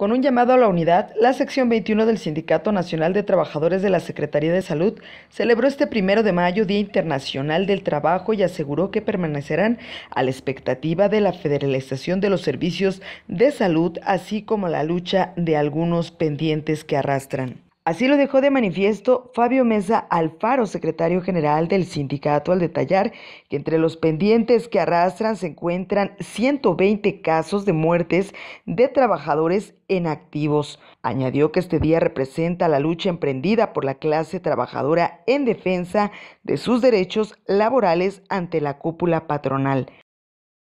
Con un llamado a la unidad, la sección 21 del Sindicato Nacional de Trabajadores de la Secretaría de Salud celebró este primero de mayo Día Internacional del Trabajo y aseguró que permanecerán a la expectativa de la federalización de los servicios de salud, así como la lucha de algunos pendientes que arrastran. Así lo dejó de manifiesto Fabio Mesa Alfaro, secretario general del sindicato, al detallar que entre los pendientes que arrastran se encuentran 120 casos de muertes de trabajadores en activos. Añadió que este día representa la lucha emprendida por la clase trabajadora en defensa de sus derechos laborales ante la cúpula patronal.